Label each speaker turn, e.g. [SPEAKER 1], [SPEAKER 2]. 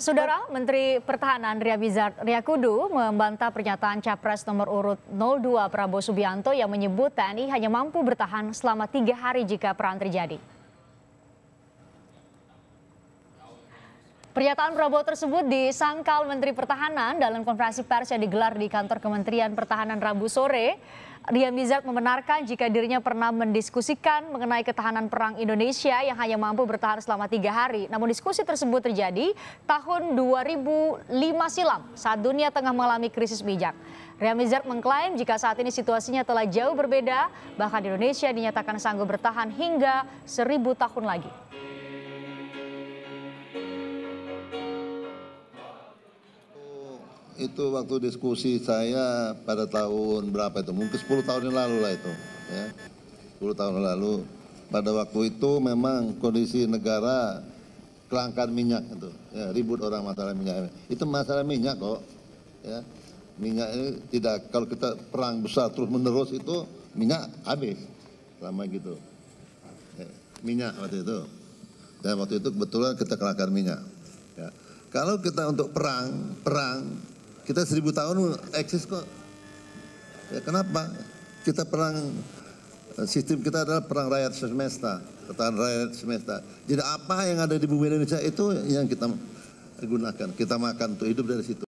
[SPEAKER 1] Saudara Menteri Pertahanan Ria Bizar Kudu membantah pernyataan capres nomor urut 02 Prabowo Subianto yang menyebut TNI hanya mampu bertahan selama tiga hari jika perang terjadi. Pernyataan Prabowo tersebut disangkal Menteri Pertahanan dalam konferensi pers yang digelar di kantor Kementerian Pertahanan Rabu sore. Ria Mizat membenarkan jika dirinya pernah mendiskusikan mengenai ketahanan perang Indonesia yang hanya mampu bertahan selama tiga hari. Namun diskusi tersebut terjadi tahun 2005 silam saat dunia tengah mengalami krisis bijak. Ria Mizat mengklaim jika saat ini situasinya telah jauh berbeda, bahkan Indonesia dinyatakan sanggup bertahan hingga seribu tahun lagi.
[SPEAKER 2] itu waktu diskusi saya pada tahun berapa itu? Mungkin 10 tahun yang lalu lah itu. Ya. 10 tahun yang lalu. Pada waktu itu memang kondisi negara kelangkaan minyak itu. Ya, ribut orang masalah minyak. Itu masalah minyak kok. Ya. Minyak ini tidak, kalau kita perang besar terus menerus itu minyak habis. Lama gitu. Ya. Minyak waktu itu. Dan waktu itu kebetulan kita kelangkaan minyak. Ya. Kalau kita untuk perang, perang kita seribu tahun eksis kok. Ya, kenapa? Kita perang eh, sistem kita adalah perang rakyat semesta, pertahanan rakyat semesta. Jadi apa yang ada di bumi Indonesia itu yang kita gunakan, kita makan untuk hidup dari situ.